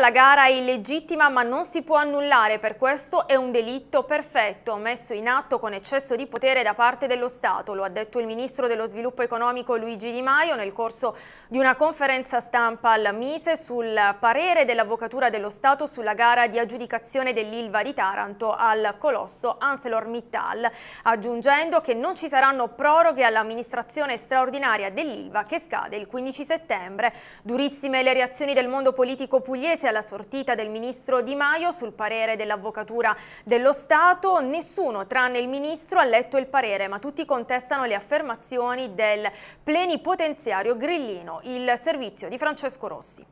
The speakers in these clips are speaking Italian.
La gara è illegittima ma non si può annullare, per questo è un delitto perfetto, messo in atto con eccesso di potere da parte dello Stato, lo ha detto il Ministro dello Sviluppo Economico Luigi Di Maio nel corso di una conferenza stampa al Mise sul parere dell'Avvocatura dello Stato sulla gara di aggiudicazione dell'Ilva di Taranto al colosso ArcelorMittal, aggiungendo che non ci saranno proroghe all'amministrazione straordinaria dell'Ilva che scade il 15 settembre. Durissime le reazioni del mondo politico pugliese alla sortita del ministro Di Maio sul parere dell'Avvocatura dello Stato, nessuno tranne il ministro ha letto il parere, ma tutti contestano le affermazioni del plenipotenziario Grillino, il servizio di Francesco Rossi.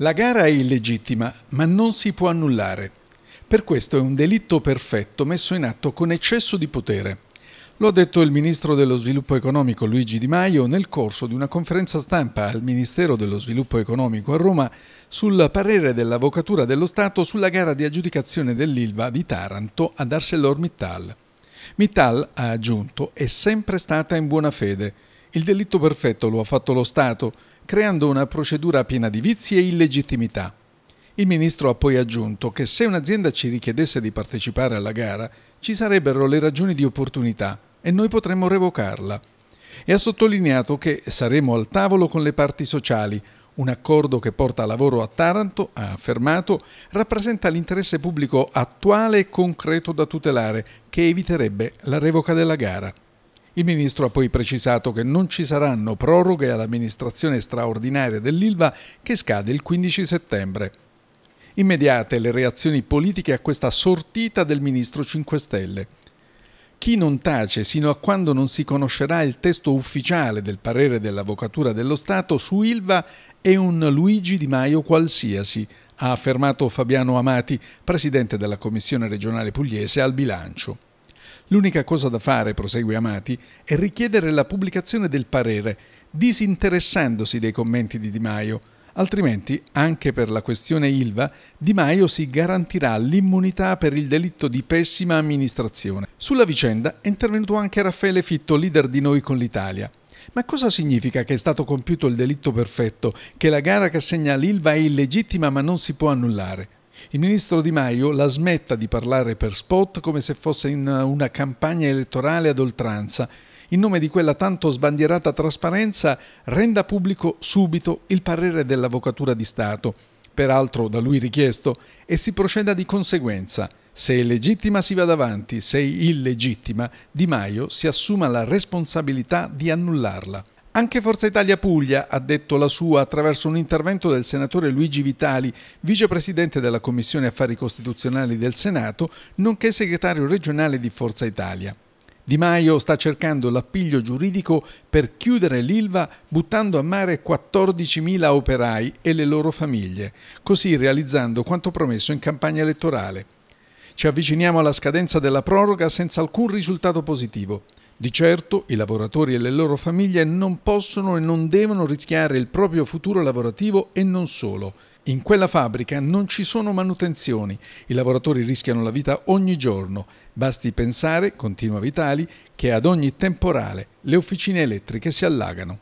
La gara è illegittima, ma non si può annullare. Per questo è un delitto perfetto messo in atto con eccesso di potere. Lo ha detto il ministro dello sviluppo economico Luigi Di Maio nel corso di una conferenza stampa al Ministero dello sviluppo economico a Roma sul parere dell'Avvocatura dello Stato sulla gara di aggiudicazione dell'ILVA di Taranto ad ArcelorMittal. Mittal, ha aggiunto, è sempre stata in buona fede. Il delitto perfetto lo ha fatto lo Stato, creando una procedura piena di vizi e illegittimità. Il ministro ha poi aggiunto che se un'azienda ci richiedesse di partecipare alla gara, ci sarebbero le ragioni di opportunità e noi potremmo revocarla. E ha sottolineato che saremo al tavolo con le parti sociali. Un accordo che porta lavoro a Taranto, ha affermato, rappresenta l'interesse pubblico attuale e concreto da tutelare, che eviterebbe la revoca della gara. Il ministro ha poi precisato che non ci saranno proroghe all'amministrazione straordinaria dell'ILVA che scade il 15 settembre. Immediate le reazioni politiche a questa sortita del ministro 5 Stelle. Chi non tace sino a quando non si conoscerà il testo ufficiale del parere dell'Avvocatura dello Stato su Ilva è un Luigi Di Maio qualsiasi, ha affermato Fabiano Amati, presidente della Commissione regionale pugliese al bilancio. L'unica cosa da fare, prosegue Amati, è richiedere la pubblicazione del parere, disinteressandosi dei commenti di Di Maio, altrimenti anche per la questione ILVA Di Maio si garantirà l'immunità per il delitto di pessima amministrazione. Sulla vicenda è intervenuto anche Raffaele Fitto, leader di Noi con l'Italia. Ma cosa significa che è stato compiuto il delitto perfetto, che la gara che assegna l'ILVA è illegittima ma non si può annullare? Il ministro Di Maio la smetta di parlare per spot come se fosse in una campagna elettorale ad oltranza in nome di quella tanto sbandierata trasparenza, renda pubblico subito il parere dell'Avvocatura di Stato, peraltro da lui richiesto, e si proceda di conseguenza. Se è legittima si va davanti, se è illegittima, Di Maio si assuma la responsabilità di annullarla. Anche Forza Italia Puglia ha detto la sua attraverso un intervento del senatore Luigi Vitali, vicepresidente della Commissione Affari Costituzionali del Senato, nonché segretario regionale di Forza Italia. Di Maio sta cercando l'appiglio giuridico per chiudere l'Ilva buttando a mare 14.000 operai e le loro famiglie, così realizzando quanto promesso in campagna elettorale. Ci avviciniamo alla scadenza della proroga senza alcun risultato positivo. Di certo i lavoratori e le loro famiglie non possono e non devono rischiare il proprio futuro lavorativo e non solo. In quella fabbrica non ci sono manutenzioni, i lavoratori rischiano la vita ogni giorno. Basti pensare, continua Vitali, che ad ogni temporale le officine elettriche si allagano.